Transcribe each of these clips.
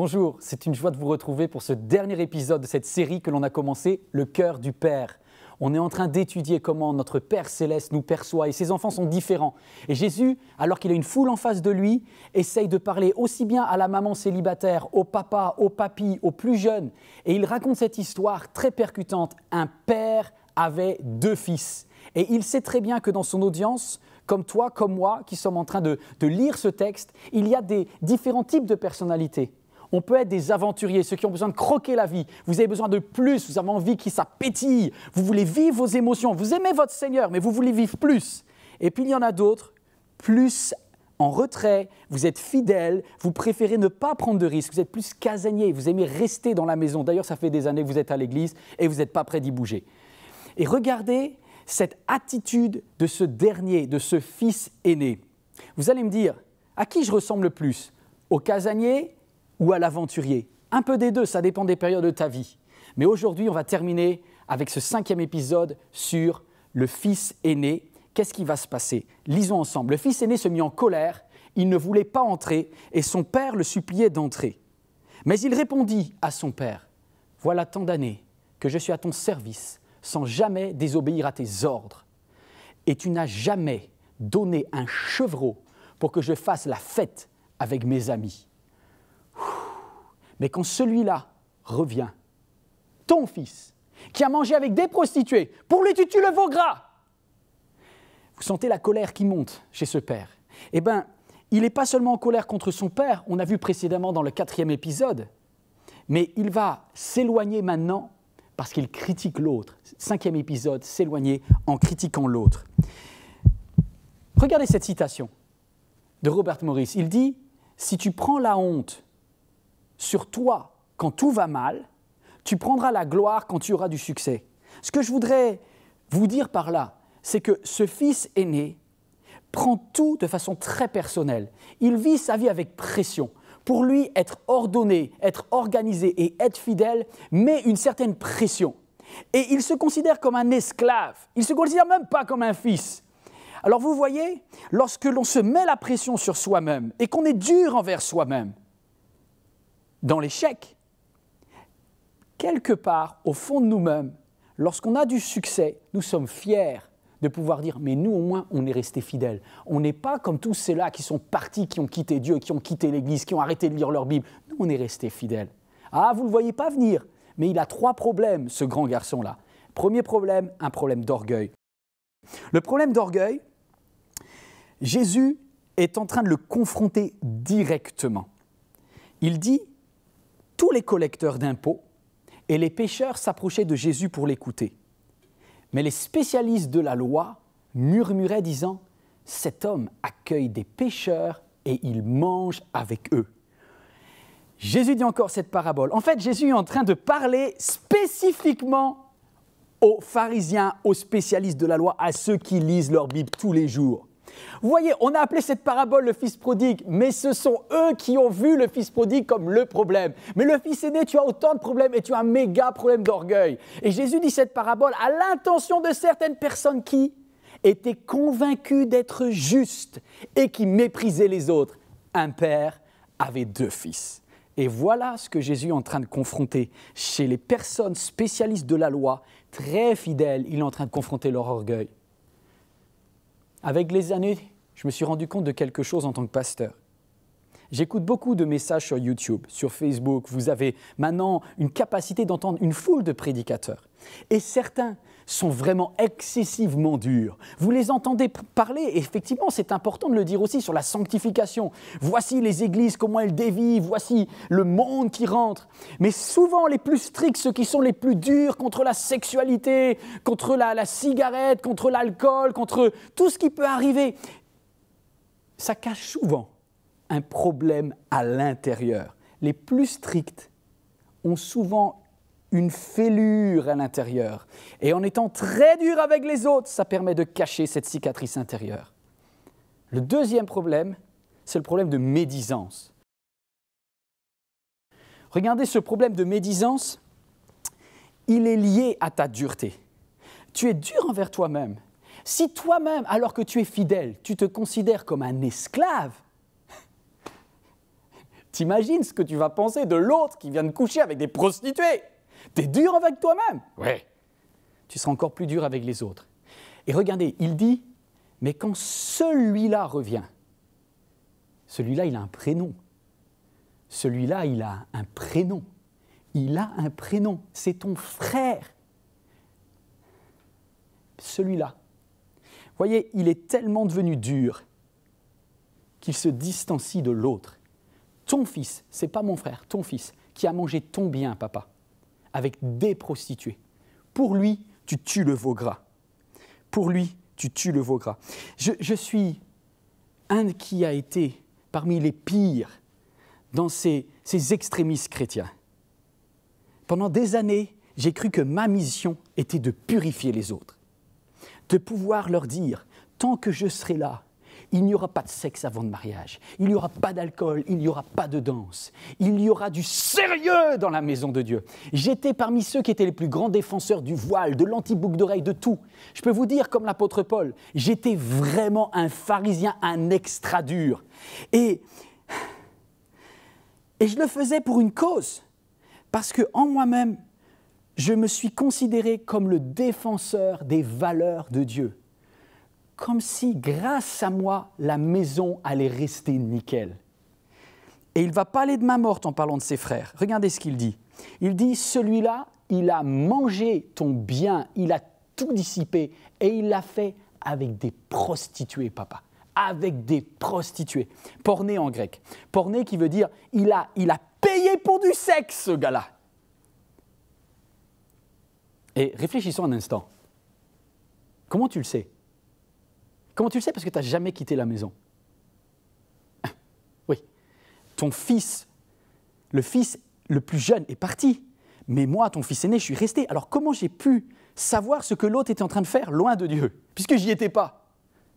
Bonjour, c'est une joie de vous retrouver pour ce dernier épisode de cette série que l'on a commencé, Le cœur du Père. On est en train d'étudier comment notre Père céleste nous perçoit et ses enfants sont différents. Et Jésus, alors qu'il a une foule en face de lui, essaye de parler aussi bien à la maman célibataire, au papa, au papy, au plus jeune. Et il raconte cette histoire très percutante. Un père avait deux fils. Et il sait très bien que dans son audience, comme toi, comme moi, qui sommes en train de, de lire ce texte, il y a des différents types de personnalités. On peut être des aventuriers, ceux qui ont besoin de croquer la vie. Vous avez besoin de plus, vous avez envie qu'il s'appétille. Vous voulez vivre vos émotions, vous aimez votre Seigneur, mais vous voulez vivre plus. Et puis il y en a d'autres, plus en retrait, vous êtes fidèle, vous préférez ne pas prendre de risques, vous êtes plus casanier, vous aimez rester dans la maison. D'ailleurs, ça fait des années que vous êtes à l'église et vous n'êtes pas prêt d'y bouger. Et regardez cette attitude de ce dernier, de ce fils aîné. Vous allez me dire, à qui je ressemble le plus Au casanier ou à l'aventurier. Un peu des deux, ça dépend des périodes de ta vie. Mais aujourd'hui, on va terminer avec ce cinquième épisode sur le fils aîné. Qu'est-ce qui va se passer Lisons ensemble. Le fils aîné se mit en colère, il ne voulait pas entrer, et son père le suppliait d'entrer. Mais il répondit à son père, Voilà tant d'années que je suis à ton service, sans jamais désobéir à tes ordres, et tu n'as jamais donné un chevreau pour que je fasse la fête avec mes amis. Mais quand celui-là revient, ton fils, qui a mangé avec des prostituées, pour lui tu tues le veau gras, vous sentez la colère qui monte chez ce père. Eh bien, il n'est pas seulement en colère contre son père, on a vu précédemment dans le quatrième épisode, mais il va s'éloigner maintenant parce qu'il critique l'autre. Cinquième épisode, s'éloigner en critiquant l'autre. Regardez cette citation de Robert Morris. Il dit, si tu prends la honte sur toi quand tout va mal, tu prendras la gloire quand tu auras du succès. Ce que je voudrais vous dire par là, c'est que ce fils aîné prend tout de façon très personnelle. Il vit sa vie avec pression. Pour lui, être ordonné, être organisé et être fidèle met une certaine pression. Et il se considère comme un esclave. Il se considère même pas comme un fils. Alors vous voyez, lorsque l'on se met la pression sur soi-même et qu'on est dur envers soi-même, dans l'échec, quelque part, au fond de nous-mêmes, lorsqu'on a du succès, nous sommes fiers de pouvoir dire, mais nous au moins, on est resté fidèles. On n'est pas comme tous ceux-là qui sont partis, qui ont quitté Dieu, qui ont quitté l'Église, qui ont arrêté de lire leur Bible. Nous, on est resté fidèles. Ah, vous ne le voyez pas venir, mais il a trois problèmes, ce grand garçon-là. Premier problème, un problème d'orgueil. Le problème d'orgueil, Jésus est en train de le confronter directement. Il dit, tous les collecteurs d'impôts et les pécheurs s'approchaient de Jésus pour l'écouter. Mais les spécialistes de la loi murmuraient disant, Cet homme accueille des pécheurs et il mange avec eux. Jésus dit encore cette parabole. En fait, Jésus est en train de parler spécifiquement aux pharisiens, aux spécialistes de la loi, à ceux qui lisent leur Bible tous les jours. Vous voyez, on a appelé cette parabole le fils prodigue, mais ce sont eux qui ont vu le fils prodigue comme le problème. Mais le fils aîné, tu as autant de problèmes et tu as un méga problème d'orgueil. Et Jésus dit cette parabole à l'intention de certaines personnes qui étaient convaincues d'être justes et qui méprisaient les autres. Un père avait deux fils. Et voilà ce que Jésus est en train de confronter chez les personnes spécialistes de la loi, très fidèles, il est en train de confronter leur orgueil. Avec les années, je me suis rendu compte de quelque chose en tant que pasteur. J'écoute beaucoup de messages sur YouTube, sur Facebook. Vous avez maintenant une capacité d'entendre une foule de prédicateurs. Et certains sont vraiment excessivement durs. Vous les entendez parler, effectivement, c'est important de le dire aussi sur la sanctification. Voici les églises, comment elles dévient, voici le monde qui rentre. Mais souvent, les plus stricts, ceux qui sont les plus durs contre la sexualité, contre la, la cigarette, contre l'alcool, contre tout ce qui peut arriver, ça cache souvent un problème à l'intérieur. Les plus stricts ont souvent une fêlure à l'intérieur. Et en étant très dur avec les autres, ça permet de cacher cette cicatrice intérieure. Le deuxième problème, c'est le problème de médisance. Regardez ce problème de médisance, il est lié à ta dureté. Tu es dur envers toi-même. Si toi-même, alors que tu es fidèle, tu te considères comme un esclave, t'imagines ce que tu vas penser de l'autre qui vient de coucher avec des prostituées. T'es es dur avec toi-même. Oui. Tu seras encore plus dur avec les autres. Et regardez, il dit, mais quand celui-là revient, celui-là, il a un prénom. Celui-là, il a un prénom. Il a un prénom. C'est ton frère. Celui-là. Voyez, il est tellement devenu dur qu'il se distancie de l'autre. Ton fils, c'est pas mon frère, ton fils, qui a mangé ton bien, papa avec des prostituées. Pour lui, tu tues le veau gras. Pour lui, tu tues le veau gras. Je, suis un qui a été parmi les pires dans ces extrémistes chrétiens. Pendant des années, j'ai cru que ma mission était de purifier les autres, de pouvoir leur dire, tant que je serai là, il n'y aura pas de sexe avant le mariage. Il n'y aura pas d'alcool. Il n'y aura pas de danse. Il y aura du sérieux dans la maison de Dieu. J'étais parmi ceux qui étaient les plus grands défenseurs du voile, de l'antiboucle d'oreille, de tout. Je peux vous dire, comme l'apôtre Paul, j'étais vraiment un pharisien, un extra dur. Et, et je le faisais pour une cause. Parce que en moi-même, je me suis considéré comme le défenseur des valeurs de Dieu comme si, grâce à moi, la maison allait rester nickel. Et il va pas parler de ma morte en parlant de ses frères. Regardez ce qu'il dit. Il dit, celui-là, il a mangé ton bien, il a tout dissipé, et il l'a fait avec des prostituées, papa. Avec des prostituées. Porné en grec. Porné qui veut dire, il a, il a payé pour du sexe, ce gars-là. Et réfléchissons un instant. Comment tu le sais Comment tu le sais Parce que tu n'as jamais quitté la maison. Oui. Ton fils, le fils le plus jeune, est parti. Mais moi, ton fils aîné, je suis resté. Alors comment j'ai pu savoir ce que l'autre était en train de faire loin de Dieu Puisque j'y étais pas.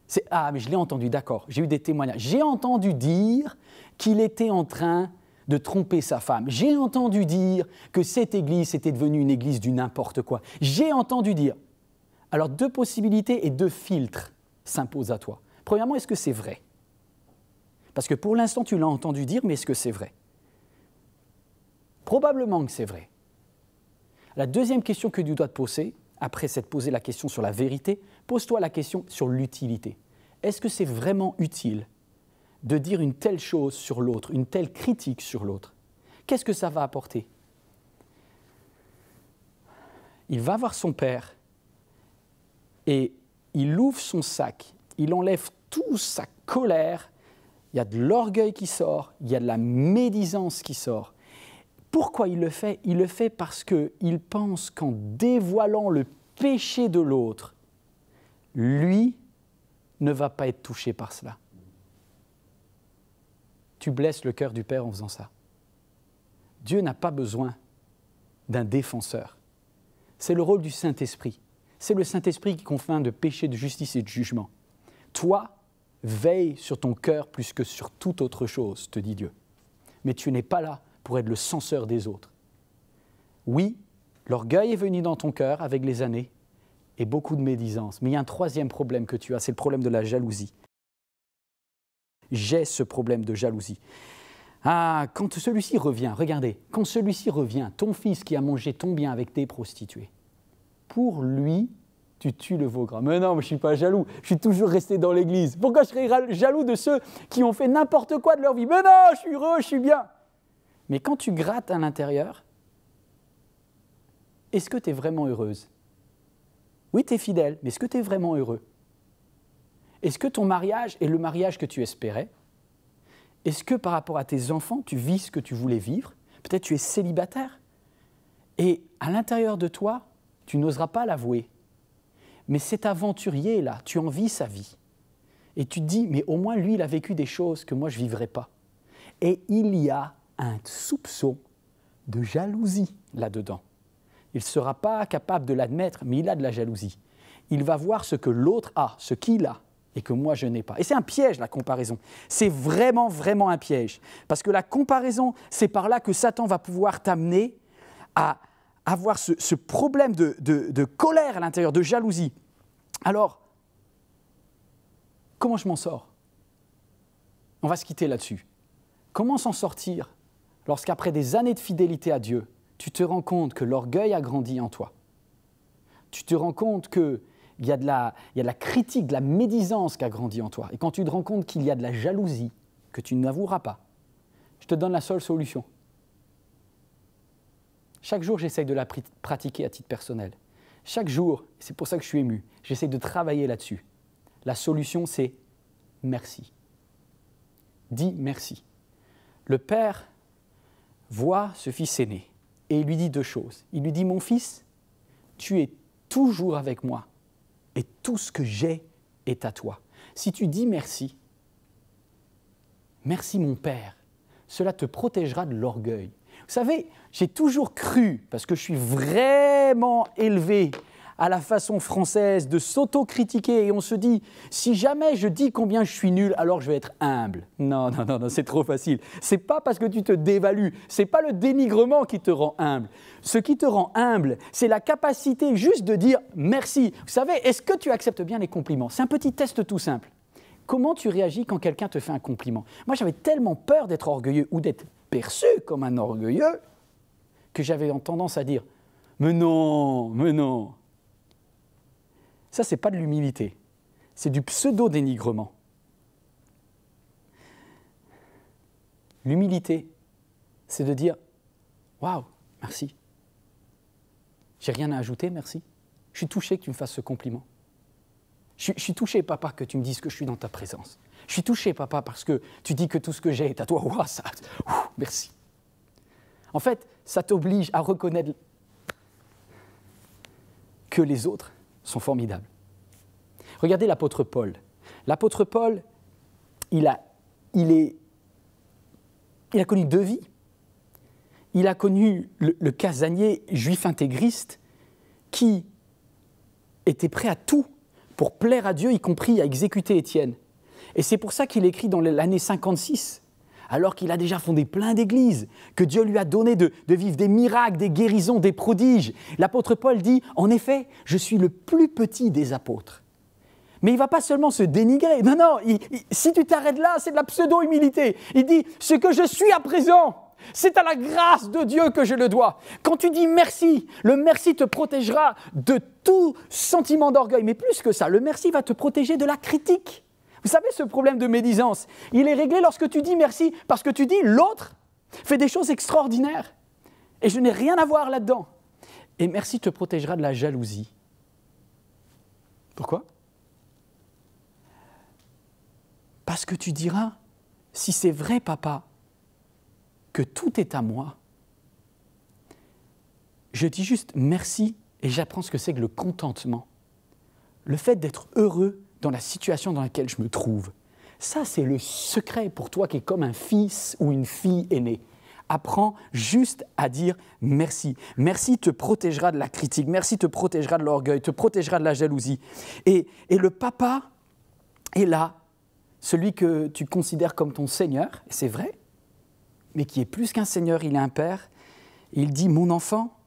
C'est Ah, mais je l'ai entendu, d'accord. J'ai eu des témoignages. J'ai entendu dire qu'il était en train de tromper sa femme. J'ai entendu dire que cette église était devenue une église du n'importe quoi. J'ai entendu dire. Alors deux possibilités et deux filtres s'impose à toi. Premièrement, est-ce que c'est vrai Parce que pour l'instant, tu l'as entendu dire, mais est-ce que c'est vrai Probablement que c'est vrai. La deuxième question que tu dois te poser, après s'être posé la question sur la vérité, pose-toi la question sur l'utilité. Est-ce que c'est vraiment utile de dire une telle chose sur l'autre, une telle critique sur l'autre Qu'est-ce que ça va apporter Il va voir son père et il ouvre son sac, il enlève toute sa colère, il y a de l'orgueil qui sort, il y a de la médisance qui sort. Pourquoi il le fait Il le fait parce qu'il pense qu'en dévoilant le péché de l'autre, lui ne va pas être touché par cela. Tu blesses le cœur du Père en faisant ça. Dieu n'a pas besoin d'un défenseur. C'est le rôle du Saint-Esprit. C'est le Saint-Esprit qui confine de péché, de justice et de jugement. Toi, veille sur ton cœur plus que sur toute autre chose, te dit Dieu. Mais tu n'es pas là pour être le censeur des autres. Oui, l'orgueil est venu dans ton cœur avec les années et beaucoup de médisance. Mais il y a un troisième problème que tu as, c'est le problème de la jalousie. J'ai ce problème de jalousie. Ah, quand celui-ci revient, regardez, quand celui-ci revient, ton fils qui a mangé ton bien avec tes prostituées, pour lui, tu tues le veau Mais non, je ne suis pas jaloux. Je suis toujours resté dans l'église. Pourquoi je serais jaloux de ceux qui ont fait n'importe quoi de leur vie Mais non, je suis heureux, je suis bien. Mais quand tu grattes à l'intérieur, est-ce que tu es vraiment heureuse Oui, tu es fidèle, mais est-ce que tu es vraiment heureux Est-ce que ton mariage est le mariage que tu espérais Est-ce que par rapport à tes enfants, tu vis ce que tu voulais vivre Peut-être tu es célibataire. Et à l'intérieur de toi, tu n'oseras pas l'avouer. Mais cet aventurier-là, tu envies sa vie. Et tu te dis, mais au moins lui, il a vécu des choses que moi, je ne vivrai pas. Et il y a un soupçon de jalousie là-dedans. Il ne sera pas capable de l'admettre, mais il a de la jalousie. Il va voir ce que l'autre a, ce qu'il a, et que moi je n'ai pas. Et c'est un piège la comparaison. C'est vraiment, vraiment un piège. Parce que la comparaison, c'est par là que Satan va pouvoir t'amener à avoir ce, problème de, colère à l'intérieur, de jalousie. Alors, comment je m'en sors On va se quitter là-dessus. Comment s'en sortir lorsqu'après des années de fidélité à Dieu, tu te rends compte que l'orgueil a grandi en toi Tu te rends compte qu'il y, y a de la critique, de la médisance qui a grandi en toi. Et quand tu te rends compte qu'il y a de la jalousie que tu n'avoueras pas, je te donne la seule solution. Chaque jour, j'essaye de la pratiquer à titre personnel. Chaque jour, c'est pour ça que je suis ému, j'essaye de travailler là-dessus. La solution, c'est merci. Dis merci. Le Père voit ce fils aîné et il lui dit deux choses. Il lui dit, mon fils, tu es toujours avec moi et tout ce que j'ai est à toi. Si tu dis merci, merci mon Père, cela te protégera de l'orgueil. Vous savez, j'ai toujours cru, parce que je suis vraiment élevé à la façon française de s'autocritiquer et on se dit si jamais je dis combien je suis nul, alors je vais être humble. Non, non, non, non c'est trop facile. C'est pas parce que tu te dévalues, c'est pas le dénigrement qui te rend humble. Ce qui te rend humble, c'est la capacité juste de dire merci. Vous savez, est-ce que tu acceptes bien les compliments C'est un petit test tout simple. Comment tu réagis quand quelqu'un te fait un compliment Moi, j'avais tellement peur d'être orgueilleux ou d'être perçu comme un orgueilleux que j'avais tendance à dire Mais non, mais non Ça, c'est pas de l'humilité, c'est du pseudo-dénigrement. L'humilité, c'est de dire Waouh, merci. J'ai rien à ajouter, merci. Je suis touché que tu me fasses ce compliment. Je, suis touché, papa, que tu me dises que je suis dans ta présence. Je suis touché, papa, parce que tu dis que tout ce que j'ai est à toi. Waouh ça, Merci. En fait, ça t'oblige à reconnaître que les autres sont formidables. Regardez l'apôtre Paul. L'apôtre Paul, il a, il, a connu deux vies. Il a connu le, le casanier juif intégriste qui était prêt à tout pour plaire à Dieu, y compris à exécuter Étienne. Et c'est pour ça qu'il écrit dans l'année 56 alors qu'il a déjà fondé plein d'églises, que Dieu lui a donné de, vivre des miracles, des guérisons, des prodiges. L'apôtre Paul dit, en effet, je suis le plus petit des apôtres. Mais il ne va pas seulement se dénigrer. Non, non, si tu t'arrêtes là, c'est de la pseudo-humilité. Il dit, ce que je suis à présent, c'est à la grâce de Dieu que je le dois. Quand tu dis merci, le merci te protégera de tout sentiment d'orgueil. Mais plus que ça, le merci va te protéger de la critique. Vous savez, ce problème de médisance, il est réglé lorsque tu dis merci, parce que tu dis l'autre fait des choses extraordinaires. Et je n'ai rien à voir là-dedans. Et merci te protégera de la jalousie. Pourquoi Parce que tu diras, si c'est vrai, papa, que tout est à moi, je dis juste merci et j'apprends ce que c'est que le contentement, le fait d'être heureux dans la situation dans laquelle je me trouve. Ça, c'est le secret pour toi qui est comme un fils ou une fille aînée. Apprends juste à dire merci. Merci te protégera de la critique, merci te protégera de l'orgueil, te protégera de la jalousie. Et, et le papa est là, celui que tu considères comme ton Seigneur, c'est vrai, mais qui est plus qu'un Seigneur, il est un Père. Il dit, mon enfant,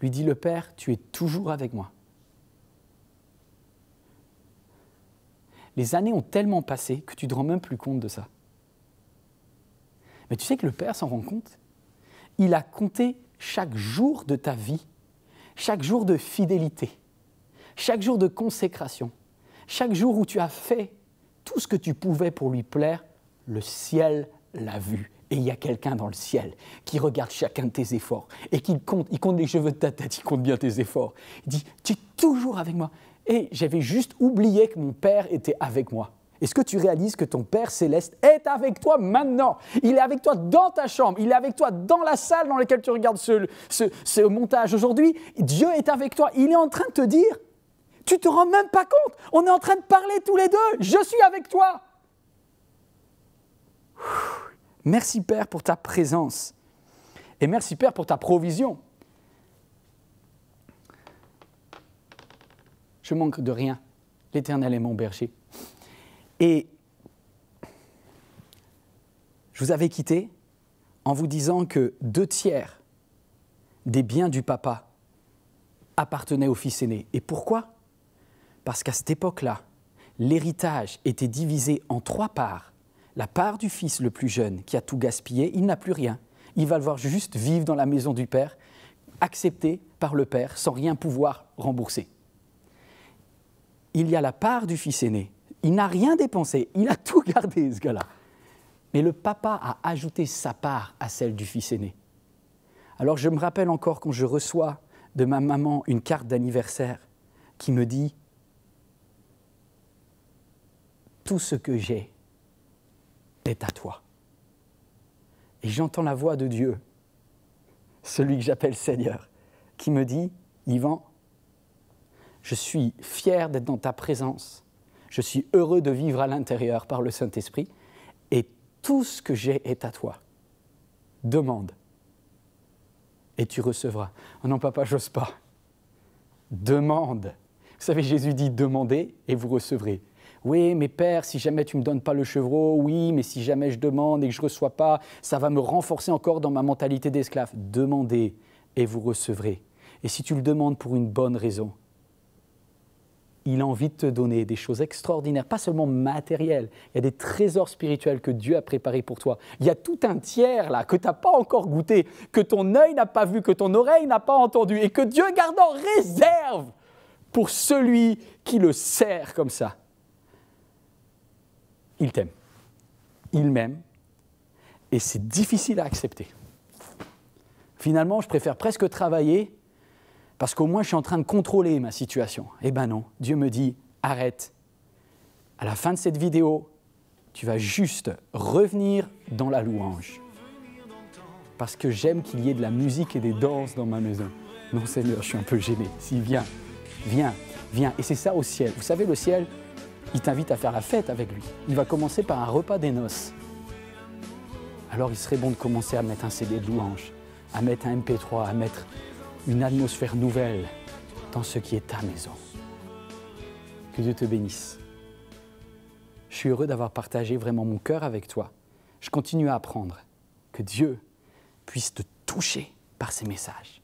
lui dit le Père, tu es toujours avec moi. les années ont tellement passé que tu ne te rends même plus compte de ça. Mais tu sais que le Père s'en rend compte. Il a compté chaque jour de ta vie, chaque jour de fidélité, chaque jour de consécration, chaque jour où tu as fait tout ce que tu pouvais pour lui plaire, le ciel l'a vu. Et il y a quelqu'un dans le ciel qui regarde chacun de tes efforts et qui compte. Il compte les cheveux de ta tête, il compte bien tes efforts. Il dit Tu es toujours avec moi et j'avais juste oublié que mon Père était avec moi. Est-ce que tu réalises que ton Père céleste est avec toi maintenant Il est avec toi dans ta chambre, il est avec toi dans la salle dans laquelle tu regardes ce, montage aujourd'hui. Dieu est avec toi, il est en train de te dire, tu te rends même pas compte, on est en train de parler tous les deux, je suis avec toi. Merci Père pour ta présence et merci Père pour ta provision. je manque de rien. L'Éternel est mon berger. Et je vous avais quitté en vous disant que deux tiers des biens du papa appartenaient au fils aîné. Et pourquoi Parce qu'à cette époque-là, l'héritage était divisé en trois parts. La part du fils le plus jeune qui a tout gaspillé, il n'a plus rien. Il va le voir juste vivre dans la maison du père, accepté par le père sans rien pouvoir rembourser il y a la part du fils aîné. Il n'a rien dépensé, il a tout gardé, ce gars-là. Mais le papa a ajouté sa part à celle du fils aîné. Alors je me rappelle encore quand je reçois de ma maman une carte d'anniversaire qui me dit Tout ce que j'ai est à toi. Et j'entends la voix de Dieu, celui que j'appelle Seigneur, qui me dit Yvan, je suis fier d'être dans ta présence. Je suis heureux de vivre à l'intérieur par le Saint-Esprit. Et tout ce que j'ai est à toi. Demande. Et tu recevras. Oh non, papa, j'ose pas. Demande. Vous savez, Jésus dit demandez et vous recevrez. Oui, mais Père, si jamais tu ne me donnes pas le chevreau, oui, mais si jamais je demande et que je ne reçois pas, ça va me renforcer encore dans ma mentalité d'esclave. Demandez et vous recevrez. Et si tu le demandes pour une bonne raison, il a envie de te donner des choses extraordinaires, pas seulement matérielles. Il y a des trésors spirituels que Dieu a préparés pour toi. Il y a tout un tiers là que tu n'as pas encore goûté, que ton œil n'a pas vu, que ton oreille n'a pas entendu et que Dieu garde en réserve pour celui qui le sert comme ça. Il t'aime. Il m'aime. Et c'est difficile à accepter. Finalement, je préfère presque travailler parce qu'au moins je suis en train de contrôler ma situation. Eh ben non, Dieu me dit, arrête. À la fin de cette vidéo, tu vas juste revenir dans la louange. Parce que j'aime qu'il y ait de la musique et des danses dans ma maison. Non Seigneur, je suis un peu gêné. Si, viens, viens, viens. Et c'est ça au ciel. Vous savez, le ciel, il t'invite à faire la fête avec lui. Il va commencer par un repas des noces. Alors il serait bon de commencer à mettre un CD de louange, à mettre un MP3, à mettre une atmosphère nouvelle dans ce qui est ta maison. Que Dieu te bénisse. Je suis heureux d'avoir partagé vraiment mon cœur avec toi. Je continue à apprendre. Que Dieu puisse te toucher par ses messages.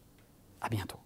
À bientôt.